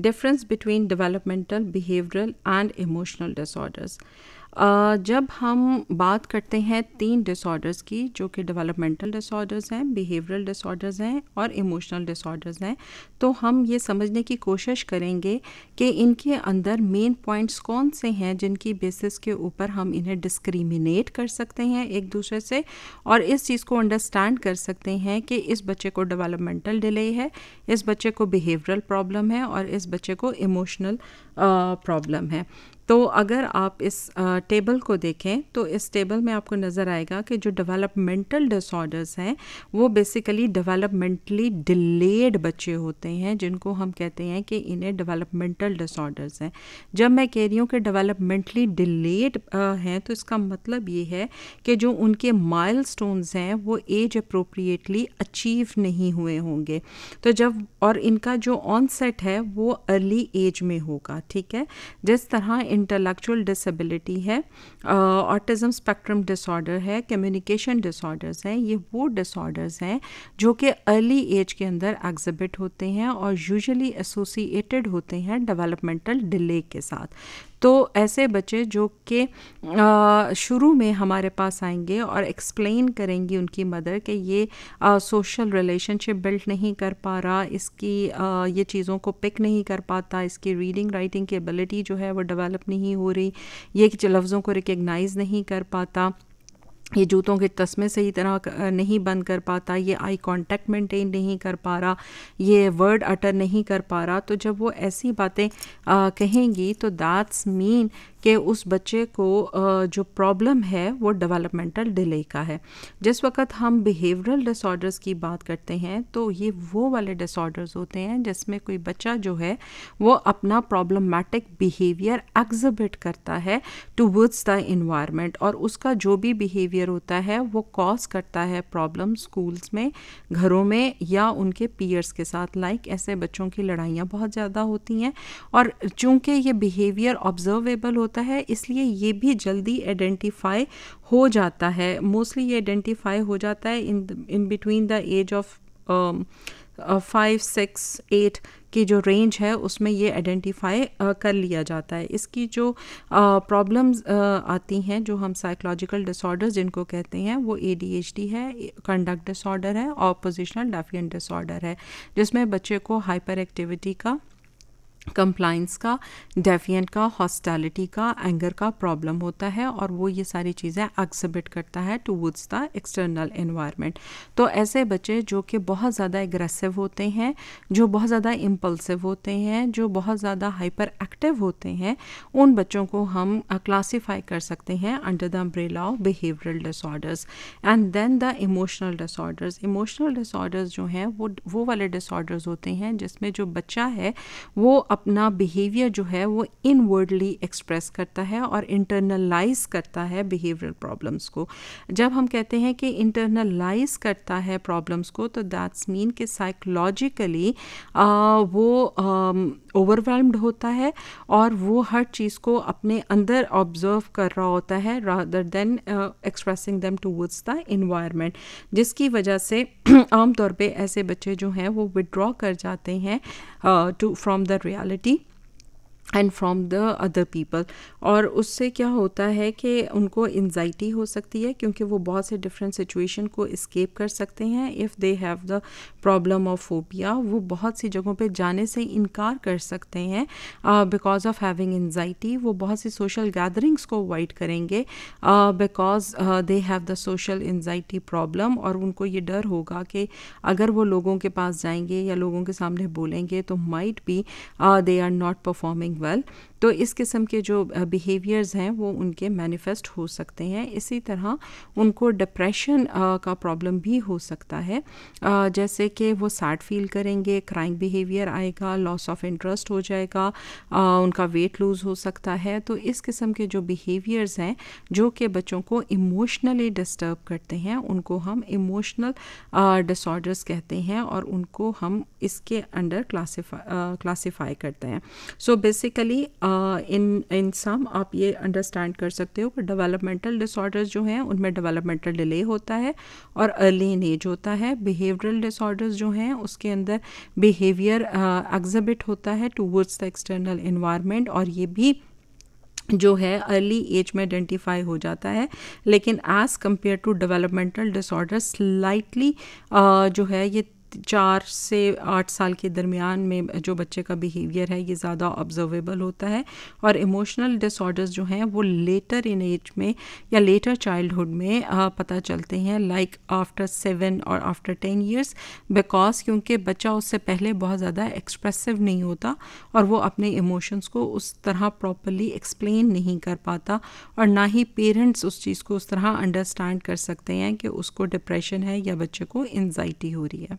difference between developmental behavioral and emotional disorders जब हम बात करते हैं तीन डिसऑर्डर्स की जो कि डेवलपमेंटल डिसऑर्डर्स हैं बिहेवियरल डिसऑर्डर्स हैं और इमोशनल डिसऑर्डर्स हैं तो हम ये समझने की कोशिश करेंगे कि इनके अंदर मेन पॉइंट्स कौन से हैं जिनकी बेसिस के ऊपर हम इन्हें डिस्क्रिमिनेट कर सकते हैं एक दूसरे से और इस चीज़ को अंडरस्टैंड कर सकते हैं कि इस बच्चे को डेवलपमेंटल डिले है इस बच्चे को बिहेवियरल प्रॉब्लम है और इस बच्चे को इमोशनल प्रॉब्लम है तो अगर आप इस टेबल को देखें तो इस टेबल में आपको नज़र आएगा कि जो डेवलपमेंटल डिसऑर्डर्स हैं वो बेसिकली डेवलपमेंटली डिलेड बच्चे होते हैं जिनको हम कहते हैं कि इन्हें डेवलपमेंटल डिसऑर्डर्स हैं जब मैं कह रही हूँ कि डेवलपमेंटली डिलेड हैं तो इसका मतलब ये है कि जो उनके माइल हैं वो एज अप्रोप्रिएटली अचीव नहीं हुए होंगे तो जब और इनका जो ऑनसेट है वो अर्ली एज में होगा ठीक है जिस तरह इंटेलेक्चुअल डिसेबिलिटी है ऑटिज़म स्पेक्ट्रम डिसऑर्डर है कम्युनिकेशन डिसऑर्डर्स हैं ये वो डिसऑर्डर्स हैं जो कि अर्ली एज के अंदर एग्जिबिट होते हैं और यूजुअली एसोसिएटेड होते हैं डेवलपमेंटल डिले के साथ तो ऐसे बच्चे जो कि शुरू में हमारे पास आएंगे और एक्सप्लेन करेंगी उनकी मदर कि ये सोशल रिलेशनशिप बिल्ड नहीं कर पा रहा इसकी आ, ये चीज़ों को पिक नहीं कर पाता इसकी रीडिंग राइटिंग की एबिलिटी जो है वो डेवलप नहीं हो रही ये लफ्ज़ों को रिकग्नाइज़ नहीं कर पाता ये जूतों के तस्मे सही तरह नहीं बंद कर पाता ये आई कांटेक्ट मेंटेन नहीं कर पा रहा ये वर्ड अटर नहीं कर पा रहा तो जब वो ऐसी बातें कहेंगी तो दैट्स मीन कि उस बच्चे को जो प्रॉब्लम है वो डेवलपमेंटल डिले का है जिस वक्त हम बिहेवियरल डिसऑर्डर्स की बात करते हैं तो ये वो वाले डिसऑर्डर्स होते हैं जिसमें कोई बच्चा जो है वो अपना प्रॉब्लमेटिक बिहेवियर एग्जिबिट करता है टूवर्ड्स द इन्वायरमेंट और उसका जो भी बिहेवियर होता है वो कॉज करता है प्रॉब्लम स्कूल्स में घरों में या उनके पीयर्स के साथ लाइक like, ऐसे बच्चों की लड़ाइयाँ बहुत ज़्यादा होती हैं और चूँकि ये बिहेवियर ऑब्जर्वेबल होता होता है इसलिए ये भी जल्दी आइडेंटिफाई हो जाता है मोस्टली ये आइडेंटिफाई हो जाता है in in between the age of five six eight की जो रेंज है उसमें ये आइडेंटिफाई uh, कर लिया जाता है इसकी जो प्रॉब्लम्स uh, uh, आती हैं जो हम साइकोलॉजिकल डिसऑर्डर्स जिनको कहते हैं वो ए डी डी एच है कंडक्ट डिसऑर्डर है और पोजिशनल डेफियन डिसऑर्डर है जिसमें बच्चे को हाइपर एक्टिविटी का कंप्लाइंस का डेफियन का हॉस्टैलिटी का एंगर का प्रॉब्लम होता है और वो ये सारी चीज़ें एक्सबिट करता है towards the external environment तो ऐसे बच्चे जो कि बहुत ज़्यादा एग्रेसिव होते हैं जो बहुत ज़्यादा इम्पल्सिव होते हैं जो बहुत ज़्यादा हाइपर एक्टिव होते हैं उन बच्चों को हम क्लासीफाई uh, कर सकते हैं under the umbrella of behavioural disorders and then the emotional disorders emotional disorders जो हैं वो वो वाले डिसऑर्डर्स होते हैं जिसमें जो बच्चा है वो अपना बिहेवियर जो है वो इनवर्डली एक्सप्रेस करता है और इंटरनलाइज करता है बिहेवियर प्रॉब्लम्स को जब हम कहते हैं कि इंटरनलाइज करता है प्रॉब्लम्स को तो दैट्स मीन कि साइकोलॉजिकली वो um, ओवरवेलम्ड होता है और वो हर चीज़ को अपने अंदर ऑब्जर्व कर रहा होता है rather than expressing them towards the environment जिसकी वजह से आमतौर पे ऐसे बच्चे जो हैं वो विड्रॉ कर जाते हैं to from the reality and from the other people और उससे क्या होता है कि उनको एनजाइटी हो सकती है क्योंकि वो बहुत से डिफरेंट सिचुएशन को इस्केप कर सकते हैं if they have the problem of phobia वो बहुत सी जगहों पे जाने से इनकार कर सकते हैं बिकॉज ऑफ हैविंग एनजाइटी वो बहुत सी सोशल गैदरिंग्स को अवॉइड करेंगे because they have the social anxiety problem और उनको ये डर होगा कि अगर वो लोगों के पास जाएंगे या लोगों के सामने बोलेंगे तो might be they are not performing well तो इस किस्म के जो बिहेवियर्स हैं वो उनके मैनिफेस्ट हो सकते हैं इसी तरह उनको डिप्रेशन का प्रॉब्लम भी हो सकता है आ, जैसे कि वो सैड फील करेंगे क्राइंग बिहेवियर आएगा लॉस ऑफ इंटरेस्ट हो जाएगा आ, उनका वेट लूज हो सकता है तो इस किस्म के जो बिहेवियर्स हैं जो कि बच्चों को इमोशनली डिस्टर्ब करते हैं उनको हम इमोशनल डिसऑर्डर्स कहते हैं और उनको हम इसके अंडर क्लासीफाई क्लासीफाई करते हैं सो बेसिक बेसिकली इन इन सम आप ये अंडरस्टैंड कर सकते हो कि डेवलपमेंटल डिसऑर्डर्स जो हैं उनमें डेवलपमेंटल डिले होता है और अर्ली इन एज होता है बिहेवियरल डिसऑर्डर्स जो हैं उसके अंदर बिहेवियर एग्जिबिट uh, होता है टूवर्ड्स द एक्सटर्नल इन्वायरमेंट और ये भी जो है अर्ली एज में आइडेंटिफाई हो जाता है लेकिन as compare to developmental disorder slightly जो है ये चार से आठ साल के दरमियान में जो बच्चे का बिहेवियर है ये ज़्यादा ऑब्जर्वेबल होता है और इमोशनल डिसऑर्डर्स जो हैं वो लेटर इन एज में या लेटर चाइल्डहुड में पता चलते हैं लाइक आफ्टर सेवन और आफ्टर टेन ईयर्स बिकॉज क्योंकि बच्चा उससे पहले बहुत ज़्यादा एक्सप्रेसिव नहीं होता और वो अपने इमोशंस को उस तरह प्रॉपरली एक्सप्लेन नहीं कर पाता और ना ही पेरेंट्स उस चीज़ को उस तरह अंडरस्टैंड कर सकते हैं कि उसको डिप्रेशन है या बच्चे को एनजाइटी हो रही है